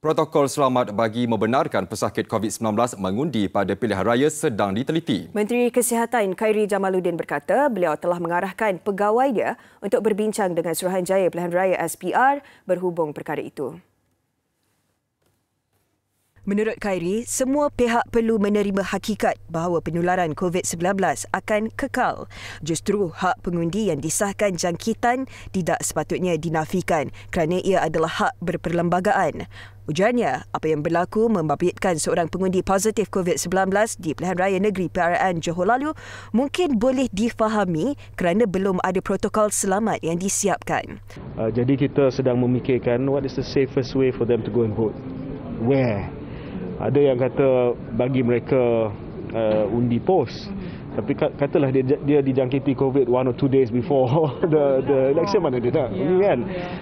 Protokol selamat bagi membenarkan pesakit COVID-19 mengundi pada pilihan raya sedang diteliti. Menteri Kesihatan Khairi Jamaluddin berkata beliau telah mengarahkan pegawai dia untuk berbincang dengan Suruhanjaya Pilihan Raya SPR berhubung perkara itu. Menurut Khairi, semua pihak perlu menerima hakikat bahawa penularan COVID-19 akan kekal. Justru hak pengundi yang disahkan jangkitan tidak sepatutnya dinafikan kerana ia adalah hak berperlembagaan. Ujarnya, apa yang berlaku membabitkan seorang pengundi positif COVID-19 di Pilihan Raya Negeri PRN Johor lalu mungkin boleh difahami kerana belum ada protokol selamat yang disiapkan. Uh, jadi kita sedang memikirkan what is the safest way for them to go and vote? Where? ada yang kata bagi mereka uh, undi pos mhm. tapi katalah dia dia dijangkiti covid one or two days before the the election mana dia tak yeah. kan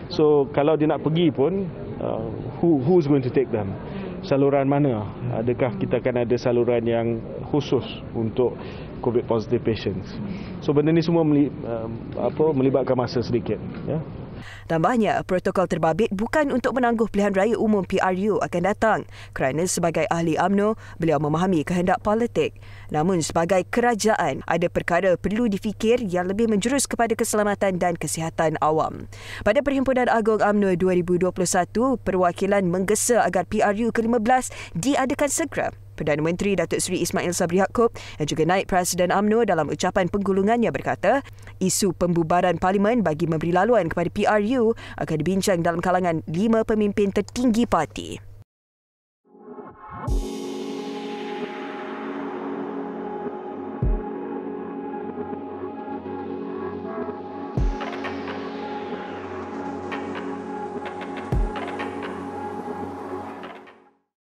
so kalau dia nak pergi pun uh, who who's going to take them saluran mana adakah kita akan ada saluran yang khusus untuk covid positive patients so benda ni semua meli, uh, apa melibatkan masa sedikit yeah? Tambahnya, protokol terbabit bukan untuk menangguh pilihan raya umum PRU akan datang kerana sebagai ahli AMNO, beliau memahami kehendak politik. Namun sebagai kerajaan, ada perkara perlu difikir yang lebih menjurus kepada keselamatan dan kesihatan awam. Pada Perhimpunan Agong AMNO 2021, perwakilan menggesa agar PRU ke-15 diadakan segera. Perdana Menteri Datuk Seri Ismail Sabri Yaakob dan juga Naib Presiden UMNO dalam ucapan penggulungannya berkata, isu pembubaran parlimen bagi memberi laluan kepada PRU akan dibincang dalam kalangan lima pemimpin tertinggi parti.